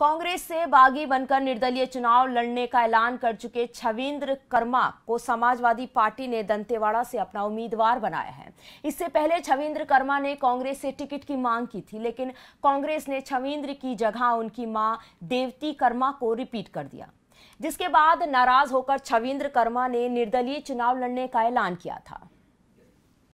कांग्रेस से बागी बनकर निर्दलीय चुनाव लड़ने का ऐलान कर चुके छविंद्र कर्मा को समाजवादी पार्टी ने दंतेवाड़ा से अपना उम्मीदवार बनाया है इससे पहले छविंद्र कर्मा ने कांग्रेस से टिकट की मांग की थी लेकिन कांग्रेस ने छविंद्र की जगह उनकी मां देवती कर्मा को रिपीट कर दिया जिसके बाद नाराज होकर छविंद्र कर्मा ने निर्दलीय चुनाव लड़ने का ऐलान किया था